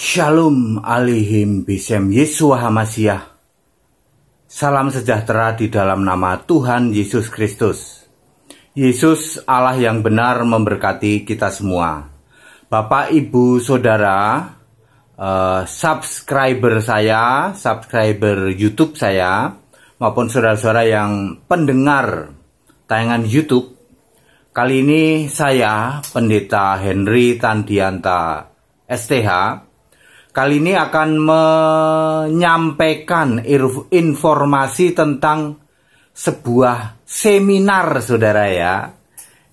Shalom alihim bisem Yesua Hamasiah. Salam sejahtera di dalam nama Tuhan Yesus Kristus. Yesus Allah yang benar memberkati kita semua. Bapak, Ibu, Saudara, eh, subscriber saya, subscriber YouTube saya, maupun saudara-saudara yang pendengar tayangan YouTube, kali ini saya Pendeta Henry Tandianta STH Kali ini akan menyampaikan informasi tentang sebuah seminar, saudara ya.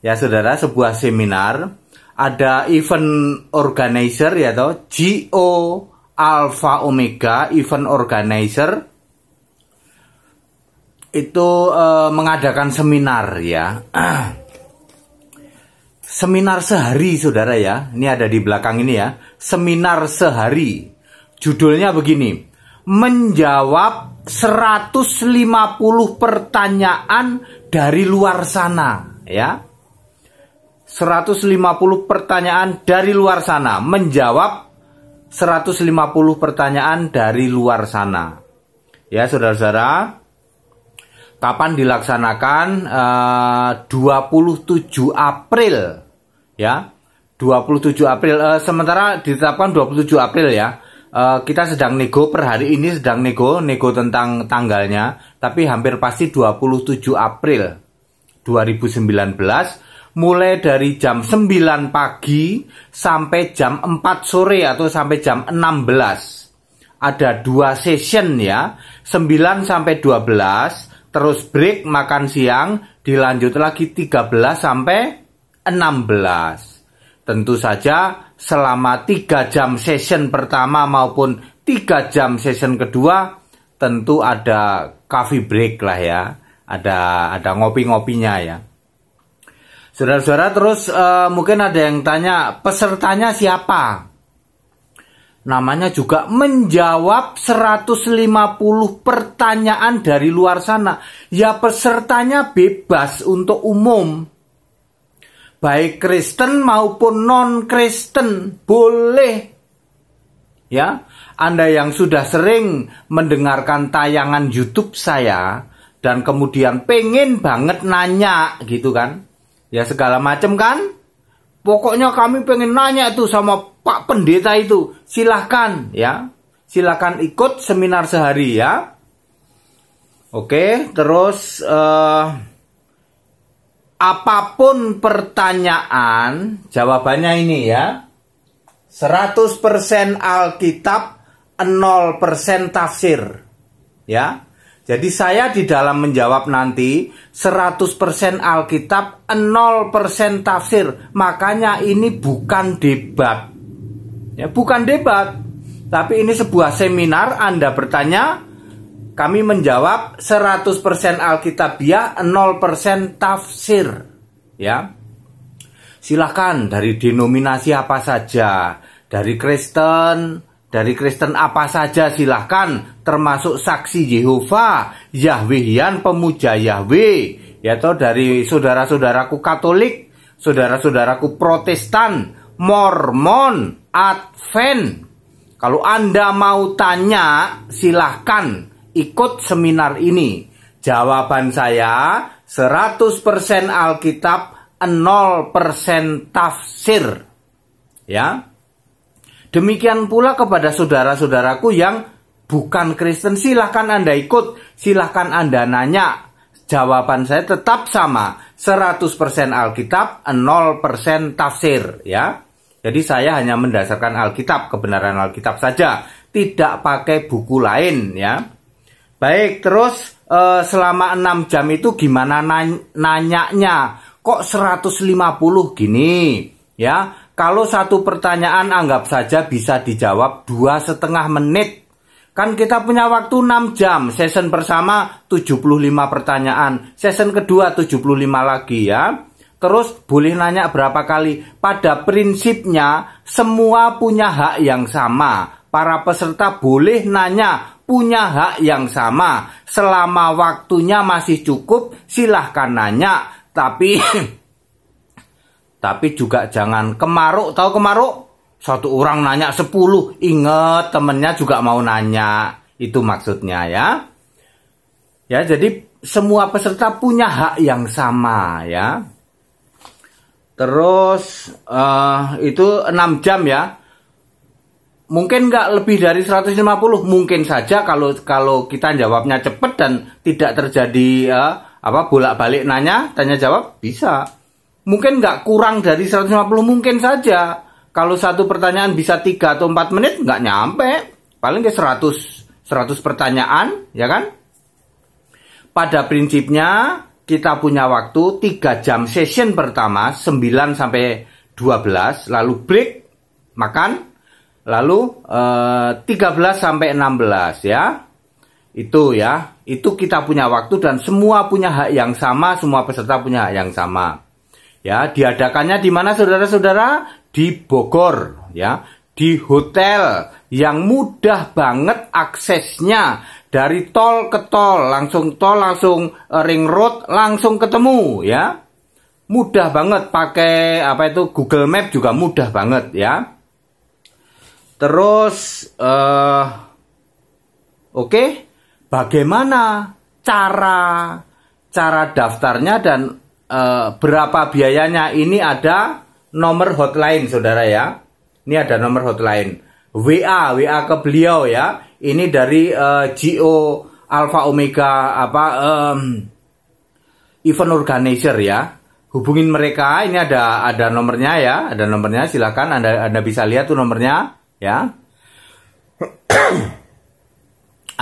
Ya, saudara, sebuah seminar. Ada event organizer, ya toh, GO Alpha Omega event organizer itu eh, mengadakan seminar ya seminar sehari saudara ya. Ini ada di belakang ini ya. Seminar sehari. Judulnya begini. Menjawab 150 pertanyaan dari luar sana ya. 150 pertanyaan dari luar sana menjawab 150 pertanyaan dari luar sana. Ya, saudara-saudara, kapan dilaksanakan? 27 eh, April ya 27 April uh, sementara ditetapkan 27 April ya uh, kita sedang nego per hari ini sedang nego nego tentang tanggalnya tapi hampir pasti 27 April 2019 mulai dari jam 9 pagi sampai jam 4 sore atau sampai jam 16 ada dua session ya 9 sampai 12 terus break makan siang dilanjut lagi 13 sampai 16. Tentu saja selama 3 jam session pertama maupun 3 jam session kedua tentu ada coffee break lah ya. Ada ada ngopi-ngopinya ya. Saudara-saudara terus uh, mungkin ada yang tanya pesertanya siapa? namanya juga menjawab 150 pertanyaan dari luar sana. Ya pesertanya bebas untuk umum baik Kristen maupun non-Kristen boleh. Ya, Anda yang sudah sering mendengarkan tayangan YouTube saya dan kemudian pengen banget nanya gitu kan. Ya segala macam kan? Pokoknya kami pengen nanya itu sama Pak Pendeta itu. Silahkan ya. Silahkan ikut seminar sehari ya. Oke, terus uh, apapun pertanyaan, jawabannya ini ya. 100% Alkitab, 0% tafsir. Ya. Jadi saya di dalam menjawab nanti 100% Alkitab, 0% tafsir. Makanya ini bukan debat. Ya, bukan debat. Tapi ini sebuah seminar Anda bertanya, kami menjawab 100% Alkitabiah, 0% tafsir. Ya. Silakan dari denominasi apa saja, dari Kristen, dari Kristen apa saja silahkan termasuk saksi Yehova, Yahwehian, pemuja Yahweh, yaitu dari saudara-saudaraku Katolik, saudara-saudaraku Protestan, Mormon, Advent. Kalau Anda mau tanya silahkan ikut seminar ini? Jawaban saya 100% Alkitab, 0% tafsir. Ya. Demikian pula kepada saudara-saudaraku yang bukan Kristen, silahkan Anda ikut, silahkan Anda nanya. Jawaban saya tetap sama, 100% Alkitab, 0% tafsir, ya. Jadi saya hanya mendasarkan Alkitab, kebenaran Alkitab saja, tidak pakai buku lain, ya. Baik, terus uh, selama 6 jam itu gimana nanyanya? Kok 150 gini? Ya, kalau satu pertanyaan anggap saja bisa dijawab dua setengah menit. Kan kita punya waktu 6 jam, season bersama 75 pertanyaan, season kedua 75 lagi ya. Terus boleh nanya berapa kali? Pada prinsipnya semua punya hak yang sama. Para peserta boleh nanya punya hak yang sama. Selama waktunya masih cukup, silahkan nanya. Tapi tapi juga jangan kemaruk, tahu kemaruk? Satu orang nanya sepuluh, inget temennya juga mau nanya. Itu maksudnya ya. Ya, jadi semua peserta punya hak yang sama ya. Terus uh, itu 6 jam ya mungkin nggak lebih dari 150 mungkin saja kalau kalau kita jawabnya cepat dan tidak terjadi uh, apa bolak-balik nanya tanya jawab bisa mungkin nggak kurang dari 150 mungkin saja kalau satu pertanyaan bisa 3 atau 4 menit nggak nyampe paling ke 100 100 pertanyaan ya kan pada prinsipnya kita punya waktu 3 jam session pertama 9 sampai 12 lalu break makan Lalu eh, 13 sampai 16 ya. Itu ya. Itu kita punya waktu dan semua punya hak yang sama, semua peserta punya hak yang sama. Ya, diadakannya di mana saudara-saudara? Di Bogor ya, di hotel yang mudah banget aksesnya dari tol ke tol, langsung tol, langsung eh, ring road, langsung ketemu ya. Mudah banget pakai apa itu Google Map juga mudah banget ya Terus uh, oke, okay, bagaimana cara cara daftarnya dan uh, berapa biayanya? Ini ada nomor hotline Saudara ya. Ini ada nomor hotline. WA, WA ke beliau ya. Ini dari uh, eh, GO Alpha Omega apa um, event organizer ya. Hubungin mereka, ini ada ada nomornya ya, ada nomornya silakan Anda Anda bisa lihat tuh nomornya ya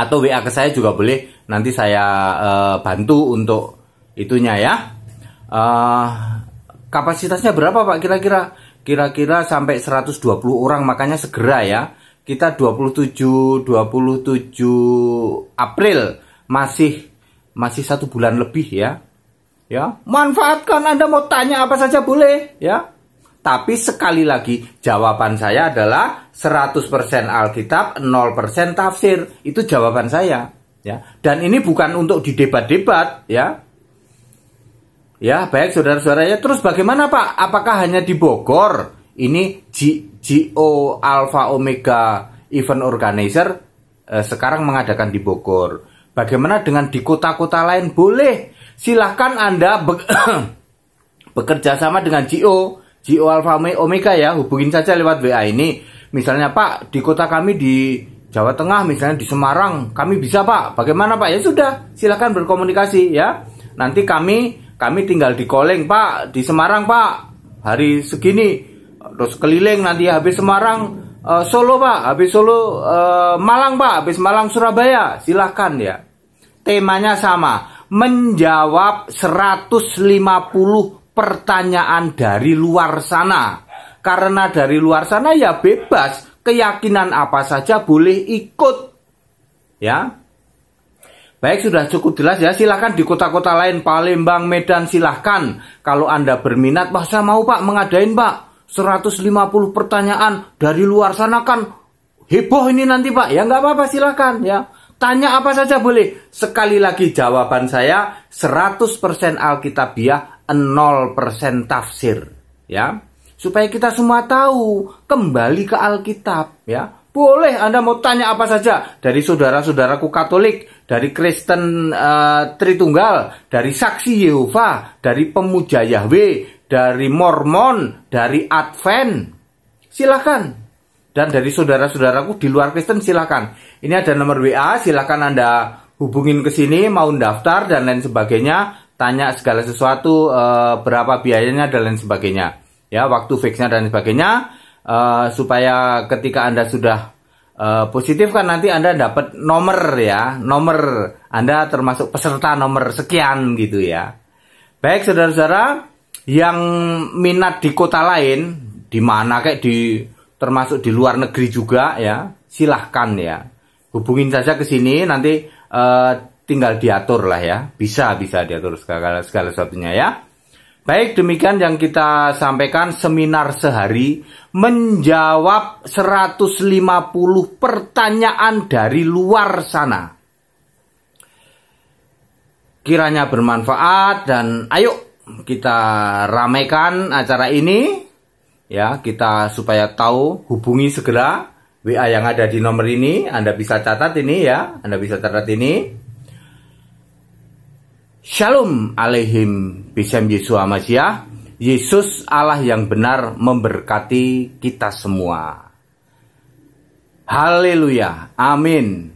atau WA ke saya juga boleh nanti saya uh, bantu untuk itunya ya uh, kapasitasnya berapa Pak kira-kira kira-kira sampai 120 orang makanya segera ya kita 27 27 April masih masih satu bulan lebih ya ya manfaatkan Anda mau tanya apa saja boleh ya tapi sekali lagi jawaban saya adalah 100% Alkitab, 0% tafsir. Itu jawaban saya, ya. Dan ini bukan untuk didebat-debat, ya. Ya, baik saudara-saudaranya. Terus bagaimana, Pak? Apakah hanya di Bogor? Ini G GO Alpha Omega Event Organizer eh, sekarang mengadakan di Bogor. Bagaimana dengan di kota-kota lain? Boleh. Silahkan Anda be bekerja sama dengan GO Ji Alpha Omega ya hubungin saja lewat WA ini misalnya Pak di kota kami di Jawa Tengah misalnya di Semarang kami bisa Pak bagaimana Pak ya sudah silahkan berkomunikasi ya nanti kami kami tinggal di Koleng Pak di Semarang Pak hari segini terus keliling nanti habis Semarang uh, Solo Pak habis Solo uh, Malang Pak habis Malang Surabaya silahkan ya temanya sama menjawab 150 pertanyaan dari luar sana. Karena dari luar sana ya bebas, keyakinan apa saja boleh ikut. Ya. Baik sudah cukup jelas ya, silahkan di kota-kota lain Palembang, Medan silahkan. Kalau Anda berminat, Pak saya mau Pak mengadain Pak 150 pertanyaan dari luar sana kan heboh ini nanti Pak. Ya nggak apa-apa silahkan ya. Tanya apa saja boleh. Sekali lagi jawaban saya 100% Alkitabiah 0% tafsir ya supaya kita semua tahu kembali ke Alkitab ya boleh Anda mau tanya apa saja dari saudara-saudaraku Katolik dari Kristen uh, Tritunggal dari Saksi Yehova dari Pemuja Yahweh dari Mormon dari Advent silakan dan dari saudara-saudaraku di luar Kristen silakan ini ada nomor WA silakan Anda hubungin ke sini mau daftar dan lain sebagainya tanya segala sesuatu uh, berapa biayanya dan lain sebagainya ya waktu fixnya dan sebagainya uh, supaya ketika anda sudah uh, positif kan nanti anda dapat nomor ya nomor anda termasuk peserta nomor sekian gitu ya baik saudara-saudara yang minat di kota lain di mana kayak di termasuk di luar negeri juga ya silahkan ya hubungin saja ke sini nanti uh, tinggal diatur lah ya. Bisa bisa diatur segala segala satunya ya. Baik, demikian yang kita sampaikan seminar sehari menjawab 150 pertanyaan dari luar sana. Kiranya bermanfaat dan ayo kita ramaikan acara ini ya, kita supaya tahu hubungi segera WA yang ada di nomor ini, Anda bisa catat ini ya, Anda bisa catat ini. Shalom alaihim Bisam Yesus Amasyah Yesus Allah yang benar memberkati kita semua Haleluya Amin